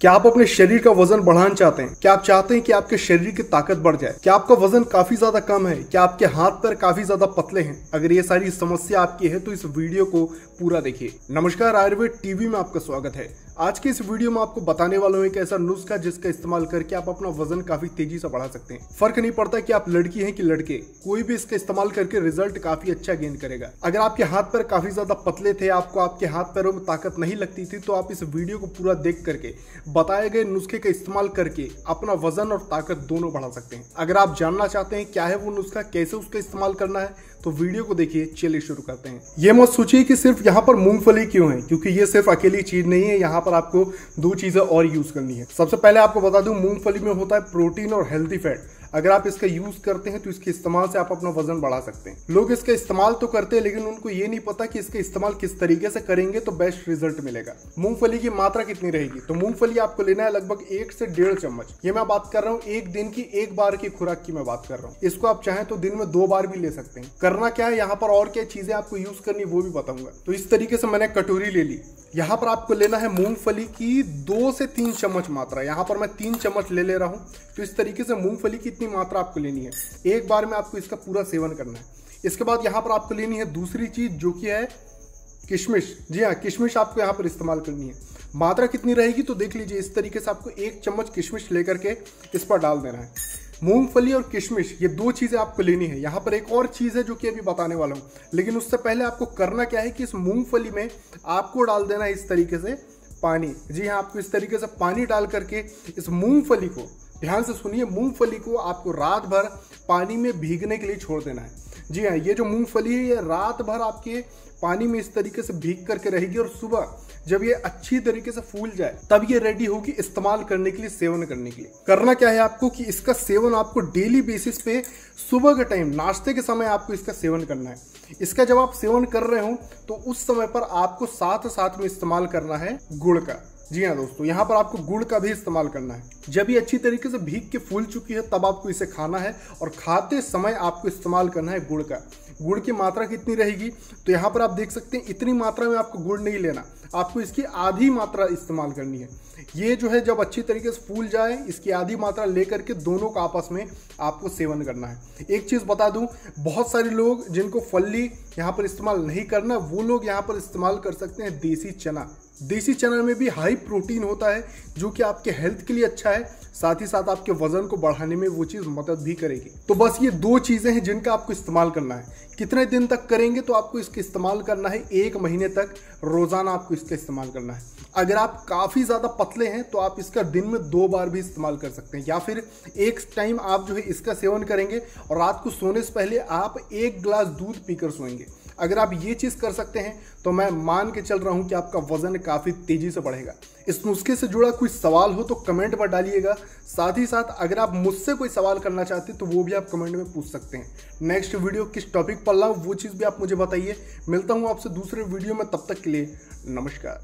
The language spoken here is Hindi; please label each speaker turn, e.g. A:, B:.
A: क्या आप अपने शरीर का वजन बढ़ाना चाहते हैं क्या आप चाहते हैं कि आपके शरीर की ताकत बढ़ जाए क्या आपका वजन काफी ज्यादा कम है क्या आपके हाथ पर काफी ज्यादा पतले हैं अगर ये सारी समस्या आपकी है तो इस वीडियो को पूरा देखिए नमस्कार आयुर्वेद टीवी में आपका स्वागत है आज के इस वीडियो में आपको बताने वाला हूँ एक ऐसा नुस्खा जिसका इस्तेमाल करके आप अपना वजन काफी तेजी से बढ़ा सकते हैं फर्क नहीं पड़ता कि आप लड़की हैं कि लड़के कोई भी इसका इस्तेमाल करके रिजल्ट काफी अच्छा गेन करेगा अगर आपके हाथ पैर काफी ज्यादा पतले थे आपको आपके हाथ पैरों में ताकत नहीं लगती थी तो आप इस वीडियो को पूरा देख करके बताए गए नुस्खे का इस्तेमाल करके अपना वजन और ताकत दोनों बढ़ा सकते हैं अगर आप जानना चाहते हैं क्या है वो नुस्खा कैसे उसका इस्तेमाल करना है तो वीडियो को देखिए चलिए शुरू करते हैं ये मत सोचिए कि सिर्फ यहाँ पर मूंगफली क्यों है क्योंकि ये सिर्फ अकेली चीज नहीं है यहाँ पर पर आपको दो चीज़ें और यूज़ करनी है सबसे पहले आपको बता दूं मूंगफली में होता है प्रोटीन और हेल्थी फैट अगर आप इसका यूज करते हैं तो इसके इस्तेमाल से आप अपना वजन बढ़ा सकते हैं लोग इसका इस्तेमाल तो करते हैं लेकिन उनको ये नहीं पता कि इसका इस्तेमाल किस तरीके से करेंगे तो बेस्ट रिजल्ट मिलेगा मूंगफली की मात्रा कितनी रहेगी तो मूंगफली आपको लेना है लगभग एक से डेढ़ चम्मच ये मैं बात कर रहा हूँ एक दिन की एक बार की खुराक की मैं बात कर रहा हूँ इसको आप चाहें तो दिन में दो बार भी ले सकते हैं करना क्या है यहाँ पर और क्या चीजें आपको यूज करनी वो भी बताऊंगा तो इस तरीके से मैंने कटोरी ले ली यहाँ पर आपको लेना है मूंगफली की दो से तीन चम्मच मात्रा यहाँ पर मैं तीन चम्मच ले ले रहा हूँ तो इस तरीके से मूंगफली की इतनी मात्रा आपको लेनी है एक बार में आपको इसका पूरा सेवन करना है इसके बाद यहाँ पर आपको लेनी है दूसरी चीज़ जो कि है किशमिश जी हाँ किशमिश आपको यहाँ पर इस्तेमाल करनी है मात्रा कितनी रहेगी तो देख लीजिए इस तरीके से आपको एक चम्मच किशमिश लेकर के इस पर डाल देना है मूंगफली और किशमिश ये दो चीज़ें आपको लेनी है यहाँ पर एक और चीज़ है जो कि अभी बताने वाला हूँ लेकिन उससे पहले आपको करना क्या है कि इस मूंगफली में आपको डाल देना है इस तरीके से पानी जी हाँ आपको इस तरीके से पानी डाल करके इस मूंगफली को ध्यान से सुनिए मूंगफली को आपको रात भर पानी में भीगने के लिए छोड़ देना है जी हाँ ये जो मूंगफली है ये रात भर आपके पानी में इस तरीके से भीग करके रहेगी और सुबह जब ये अच्छी तरीके से फूल जाए तब ये रेडी होगी इस्तेमाल करने के लिए सेवन करने के लिए करना क्या है आपको कि इसका सेवन आपको डेली बेसिस पे सुबह के टाइम नाश्ते के समय आपको इसका सेवन करना है इसका जब आप सेवन कर रहे हो तो उस समय पर आपको साथ साथ में इस्तेमाल करना है गुड़ का जी हाँ दोस्तों यहाँ पर आपको गुड़ का भी इस्तेमाल करना है जब ये अच्छी तरीके से भीग के फूल चुकी है तब आपको इसे खाना है और खाते समय आपको इस्तेमाल करना है गुड़ का गुड़ की मात्रा कितनी रहेगी तो यहाँ पर आप देख सकते हैं इतनी मात्रा में आपको गुड़ नहीं लेना आपको इसकी आधी मात्रा इस्तेमाल करनी है ये जो है जब अच्छी तरीके से फूल जाए इसकी आधी मात्रा लेकर के दोनों का आपस में आपको सेवन करना है एक चीज़ बता दूं बहुत सारे लोग जिनको फल्ली यहाँ पर इस्तेमाल नहीं करना वो लोग यहाँ पर इस्तेमाल कर सकते हैं देसी चना देसी चना में भी हाई प्रोटीन होता है जो कि आपके हेल्थ के लिए अच्छा है साथ ही साथ आपके वजन को बढ़ाने में वो चीज़ मदद भी करेगी तो बस ये दो चीज़ें हैं जिनका आपको इस्तेमाल करना है कितने दिन तक करेंगे तो आपको इसके इस्तेमाल करना है एक महीने तक रोज़ाना आपको इसका इस्तेमाल करना है अगर आप काफ़ी ज़्यादा पतले हैं तो आप इसका दिन में दो बार भी इस्तेमाल कर सकते हैं या फिर एक टाइम आप जो है इसका सेवन करेंगे और रात को सोने से पहले आप एक गिलास दूध पीकर सोएंगे अगर आप ये चीज़ कर सकते हैं तो मैं मान के चल रहा हूँ कि आपका वजन काफ़ी तेज़ी से बढ़ेगा इस नुस्खे से जुड़ा कोई सवाल हो तो कमेंट में डालिएगा साथ ही साथ अगर आप मुझसे कोई सवाल करना चाहते हैं तो वो भी आप कमेंट में पूछ सकते हैं नेक्स्ट वीडियो किस टॉपिक पर लाऊ वो चीज़ भी आप मुझे बताइए मिलता हूँ आपसे दूसरे वीडियो में तब तक के लिए नमस्कार